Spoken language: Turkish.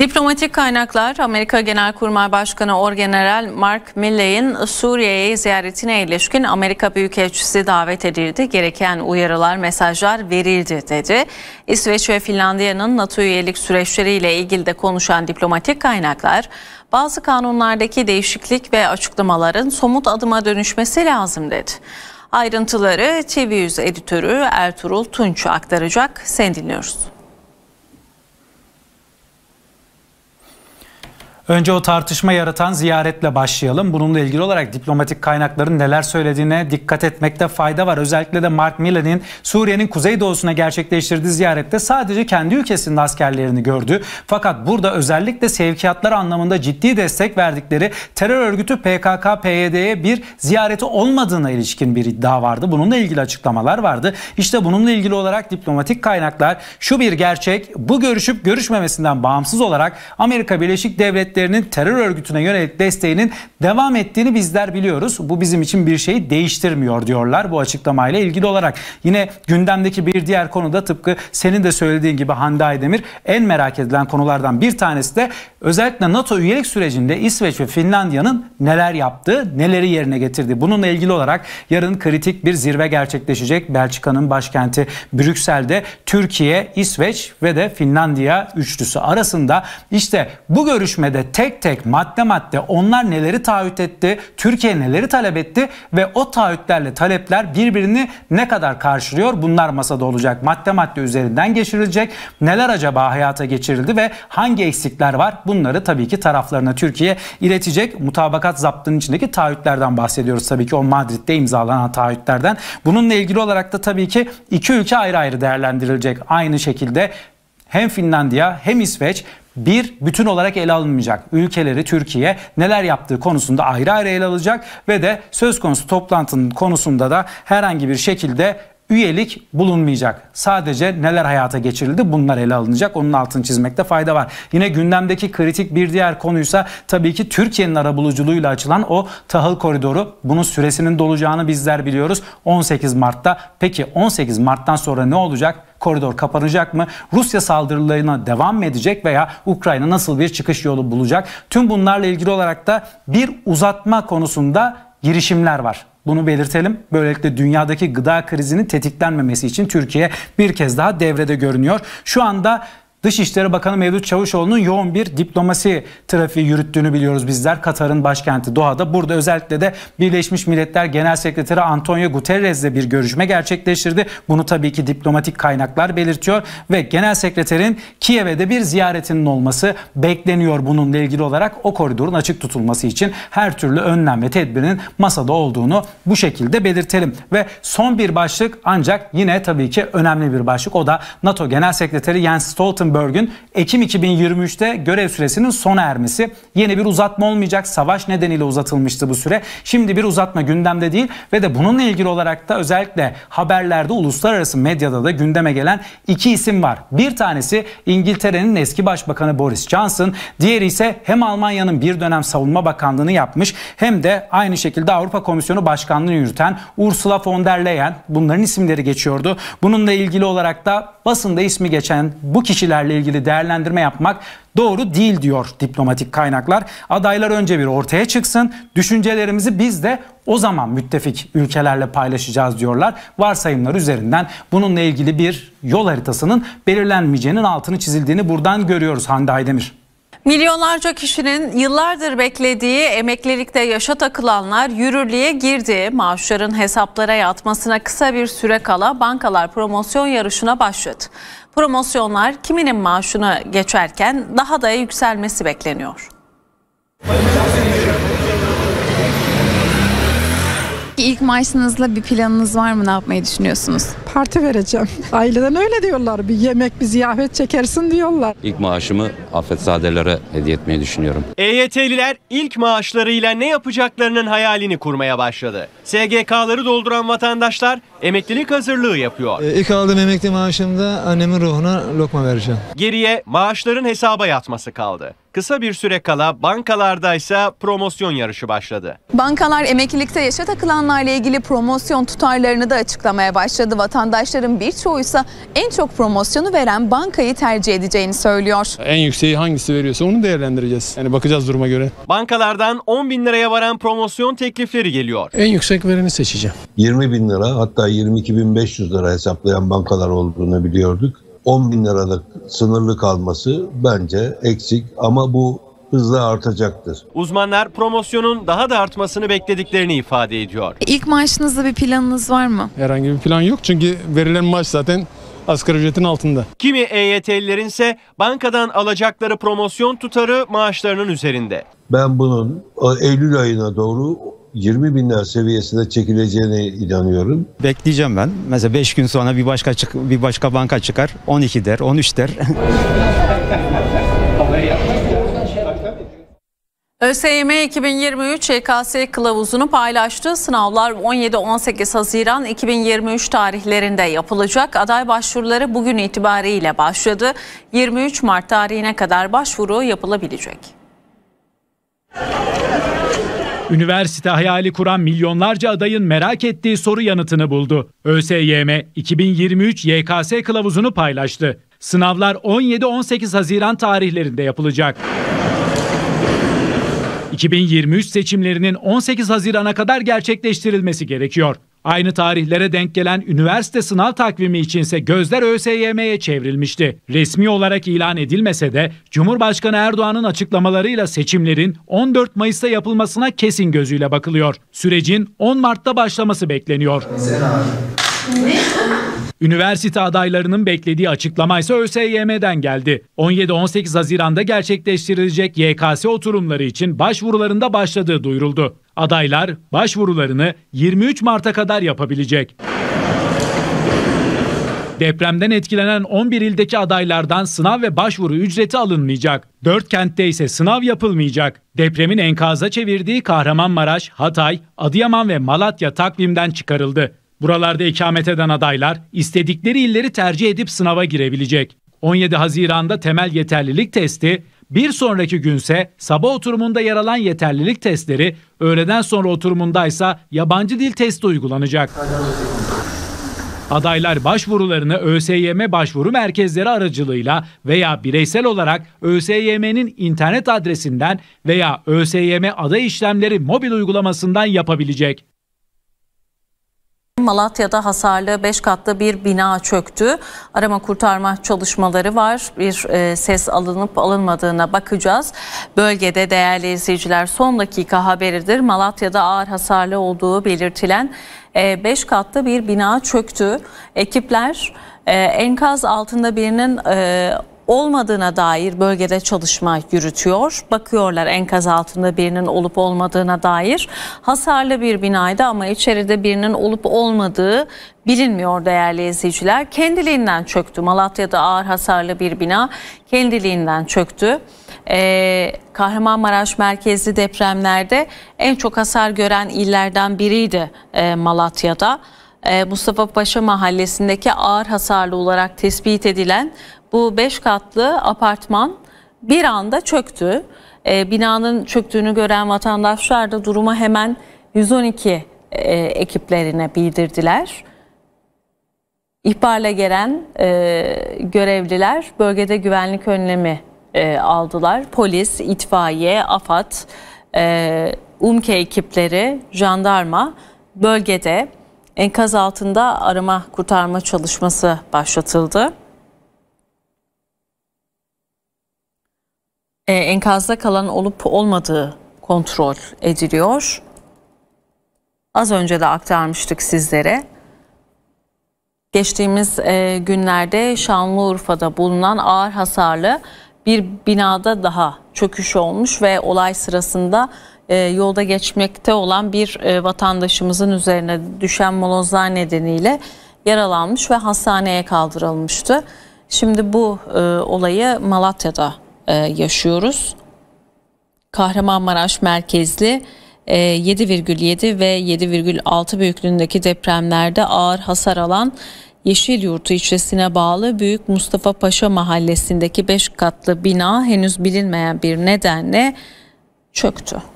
Diplomatik kaynaklar Amerika Genelkurmay Başkanı Orgeneral Mark Milley'in Suriye'ye ziyaretine ilişkin Amerika Büyükelçisi davet edildi. Gereken uyarılar, mesajlar verildi dedi. İsveç ve Finlandiya'nın NATO üyelik süreçleriyle ilgili de konuşan diplomatik kaynaklar bazı kanunlardaki değişiklik ve açıklamaların somut adıma dönüşmesi lazım dedi. Ayrıntıları TV100 editörü Ertuğrul Tunç aktaracak. Sen dinliyorsun. Önce o tartışma yaratan ziyaretle başlayalım. Bununla ilgili olarak diplomatik kaynakların neler söylediğine dikkat etmekte fayda var. Özellikle de Mark Milan'in Suriye'nin kuzeydoğusuna gerçekleştirdiği ziyarette sadece kendi ülkesinin askerlerini gördü. Fakat burada özellikle sevkiyatlar anlamında ciddi destek verdikleri terör örgütü PKK-PYD'ye bir ziyareti olmadığına ilişkin bir iddia vardı. Bununla ilgili açıklamalar vardı. İşte bununla ilgili olarak diplomatik kaynaklar şu bir gerçek bu görüşüp görüşmemesinden bağımsız olarak Amerika Birleşik Devletleri Devletleri'nin terör örgütüne yönelik desteğinin devam ettiğini bizler biliyoruz. Bu bizim için bir şeyi değiştirmiyor diyorlar bu açıklamayla ilgili olarak. Yine gündemdeki bir diğer konu da tıpkı senin de söylediğin gibi Hande Aydemir en merak edilen konulardan bir tanesi de özellikle NATO üyelik sürecinde İsveç ve Finlandiya'nın neler yaptığı, neleri yerine getirdi. Bununla ilgili olarak yarın kritik bir zirve gerçekleşecek. Belçika'nın başkenti Brüksel'de Türkiye, İsveç ve de Finlandiya üçlüsü arasında işte bu görüşmede tek tek madde madde onlar neleri taahhüt etti, Türkiye neleri talep etti ve o taahhütlerle talepler birbirini ne kadar karşılıyor bunlar masada olacak. Madde madde üzerinden geçirilecek. Neler acaba hayata geçirildi ve hangi eksikler var bunları tabii ki taraflarına Türkiye iletecek. Mutabakat zaptının içindeki taahhütlerden bahsediyoruz tabii ki o Madrid'de imzalanan taahhütlerden. Bununla ilgili olarak da tabii ki iki ülke ayrı ayrı değerlendirilecek. Aynı şekilde hem Finlandiya hem İsveç bir bütün olarak ele alınmayacak. Ülkeleri Türkiye neler yaptığı konusunda ayrı ayrı ele alacak ve de söz konusu toplantının konusunda da herhangi bir şekilde üyelik bulunmayacak. Sadece neler hayata geçirildi bunlar ele alınacak. Onun altını çizmekte fayda var. Yine gündemdeki kritik bir diğer konuysa tabii ki Türkiye'nin arabuluculuğuyla açılan o tahıl koridoru. Bunun süresinin dolacağını bizler biliyoruz. 18 Mart'ta. Peki 18 Mart'tan sonra ne olacak? koridor kapanacak mı? Rusya saldırılarına devam mı edecek veya Ukrayna nasıl bir çıkış yolu bulacak? Tüm bunlarla ilgili olarak da bir uzatma konusunda girişimler var. Bunu belirtelim. Böylelikle dünyadaki gıda krizinin tetiklenmemesi için Türkiye bir kez daha devrede görünüyor. Şu anda Dışişleri Bakanı Mevlüt Çavuşoğlu'nun yoğun bir diplomasi trafiği yürüttüğünü biliyoruz bizler. Katar'ın başkenti Doha'da. Burada özellikle de Birleşmiş Milletler Genel Sekreteri Antonio Guterres'le bir görüşme gerçekleştirdi. Bunu tabii ki diplomatik kaynaklar belirtiyor ve Genel Sekreterin Kiev'e de bir ziyaretinin olması bekleniyor bununla ilgili olarak o koridorun açık tutulması için her türlü önlem ve tedbirinin masada olduğunu bu şekilde belirtelim. Ve son bir başlık ancak yine tabii ki önemli bir başlık o da NATO Genel Sekreteri Jens Stoltenberg Stoltenberg'ün Ekim 2023'te görev süresinin sona ermesi. Yeni bir uzatma olmayacak. Savaş nedeniyle uzatılmıştı bu süre. Şimdi bir uzatma gündemde değil ve de bununla ilgili olarak da özellikle haberlerde uluslararası medyada da gündeme gelen iki isim var. Bir tanesi İngiltere'nin eski başbakanı Boris Johnson, diğeri ise hem Almanya'nın bir dönem savunma bakanlığını yapmış hem de aynı şekilde Avrupa Komisyonu başkanlığını yürüten Ursula von der Leyen bunların isimleri geçiyordu. Bununla ilgili olarak da basında ismi geçen bu kişiler haberle ilgili değerlendirme yapmak doğru değil diyor diplomatik kaynaklar. Adaylar önce bir ortaya çıksın, düşüncelerimizi biz de o zaman müttefik ülkelerle paylaşacağız diyorlar. Varsayımlar üzerinden bununla ilgili bir yol haritasının belirlenmeyeceğinin altını çizildiğini buradan görüyoruz Hande Aydemir. Milyonlarca kişinin yıllardır beklediği emeklilikte yaşa takılanlar yürürlüğe girdi. Maaşların hesaplara yatmasına kısa bir süre kala bankalar promosyon yarışına başladı. Promosyonlar kiminin maaşına geçerken daha da yükselmesi bekleniyor. Peki ilk maaşınızla bir planınız var mı? Ne yapmayı düşünüyorsunuz? Parti vereceğim. Aileden öyle diyorlar. Bir yemek, bir ziyafet çekersin diyorlar. İlk maaşımı afetzadelere hediye etmeyi düşünüyorum. EYT'liler ilk maaşlarıyla ne yapacaklarının hayalini kurmaya başladı. SGK'ları dolduran vatandaşlar emeklilik hazırlığı yapıyor. E, ilk aldığım emekli maaşımda annemin ruhuna lokma vereceğim. Geriye maaşların hesaba yatması kaldı. Kısa bir süre kala bankalarda ise promosyon yarışı başladı. Bankalar emeklilikte yaşa takılanlarla ilgili promosyon tutarlarını da açıklamaya başladı. Vatandaşların birçoğu ise en çok promosyonu veren bankayı tercih edeceğini söylüyor. En yükseği hangisi veriyorsa onu değerlendireceğiz. Yani bakacağız duruma göre. Bankalardan 10 bin liraya varan promosyon teklifleri geliyor. En yüksek vereni seçeceğim. 20 bin lira hatta 22 bin 500 lira hesaplayan bankalar olduğunu biliyorduk. 10 bin liralık sınırlı kalması bence eksik ama bu hızla artacaktır. Uzmanlar promosyonun daha da artmasını beklediklerini ifade ediyor. İlk maaşınızda bir planınız var mı? Herhangi bir plan yok çünkü verilen maaş zaten asgari ücretin altında. Kimi EYT'lilerin ise bankadan alacakları promosyon tutarı maaşlarının üzerinde. Ben bunun Eylül ayına doğru 20 binler seviyesine çekileceğine inanıyorum. Bekleyeceğim ben. Mesela 5 gün sonra bir başka çık, bir başka banka çıkar 12 der 13 der. ÖSYM 2023 EKS kılavuzunu paylaştı. Sınavlar 17-18 Haziran 2023 tarihlerinde yapılacak. Aday başvuruları bugün itibariyle başladı. 23 Mart tarihine kadar başvuru yapılabilecek. Üniversite hayali kuran milyonlarca adayın merak ettiği soru yanıtını buldu. ÖSYM 2023 YKS kılavuzunu paylaştı. Sınavlar 17-18 Haziran tarihlerinde yapılacak. 2023 seçimlerinin 18 Haziran'a kadar gerçekleştirilmesi gerekiyor. Aynı tarihlere denk gelen üniversite sınav takvimi içinse gözler ÖSYM'ye çevrilmişti. Resmi olarak ilan edilmese de Cumhurbaşkanı Erdoğan'ın açıklamalarıyla seçimlerin 14 Mayıs'ta yapılmasına kesin gözüyle bakılıyor. Sürecin 10 Mart'ta başlaması bekleniyor. Ne? Üniversite adaylarının beklediği açıklama ise ÖSYM'den geldi. 17-18 Haziran'da gerçekleştirilecek YKS oturumları için başvurularında başladığı duyuruldu. Adaylar başvurularını 23 Mart'a kadar yapabilecek. Depremden etkilenen 11 ildeki adaylardan sınav ve başvuru ücreti alınmayacak. 4 kentte ise sınav yapılmayacak. Depremin enkaza çevirdiği Kahramanmaraş, Hatay, Adıyaman ve Malatya takvimden çıkarıldı. Buralarda ikamet eden adaylar istedikleri illeri tercih edip sınava girebilecek. 17 Haziran'da temel yeterlilik testi, bir sonraki günse sabah oturumunda yer alan yeterlilik testleri, öğleden sonra oturumundaysa yabancı dil testi uygulanacak. Adaylar başvurularını ÖSYM başvuru merkezleri aracılığıyla veya bireysel olarak ÖSYM'nin internet adresinden veya ÖSYM aday işlemleri mobil uygulamasından yapabilecek. Malatya'da hasarlı 5 katlı bir bina çöktü. Arama kurtarma çalışmaları var. Bir e, ses alınıp alınmadığına bakacağız. Bölgede değerli izleyiciler son dakika haberidir. Malatya'da ağır hasarlı olduğu belirtilen 5 e, katlı bir bina çöktü. Ekipler e, enkaz altında birinin e, olmadığına dair bölgede çalışma yürütüyor. Bakıyorlar enkaz altında birinin olup olmadığına dair. Hasarlı bir binaydı ama içeride birinin olup olmadığı bilinmiyor değerli izleyiciler. Kendiliğinden çöktü. Malatya'da ağır hasarlı bir bina kendiliğinden çöktü. Ee, Kahramanmaraş merkezli depremlerde en çok hasar gören illerden biriydi e, Malatya'da. E, Mustafa Paşa Mahallesi'ndeki ağır hasarlı olarak tespit edilen bu 5 katlı apartman bir anda çöktü. E, binanın çöktüğünü gören vatandaşlar da duruma hemen 112 e, ekiplerine bildirdiler. İhbarla gelen e, görevliler bölgede güvenlik önlemi e, aldılar. Polis, itfaiye, AFAD, e, UMKE ekipleri, jandarma bölgede enkaz altında arama kurtarma çalışması başlatıldı. e, enkazda kalan olup olmadığı kontrol ediliyor. Az önce de aktarmıştık sizlere. Geçtiğimiz e, günlerde Şanlıurfa'da bulunan ağır hasarlı bir binada daha çöküş olmuş ve olay sırasında e, yolda geçmekte olan bir e, vatandaşımızın üzerine düşen molozlar nedeniyle yaralanmış ve hastaneye kaldırılmıştı. Şimdi bu e, olayı Malatya'da e, yaşıyoruz. Kahramanmaraş merkezli e, 7,7 ve 7,6 büyüklüğündeki depremlerde ağır hasar alan Yeşil Yeşilyurtu ilçesine bağlı Büyük Mustafa Paşa mahallesindeki 5 katlı bina henüz bilinmeyen bir nedenle çöktü.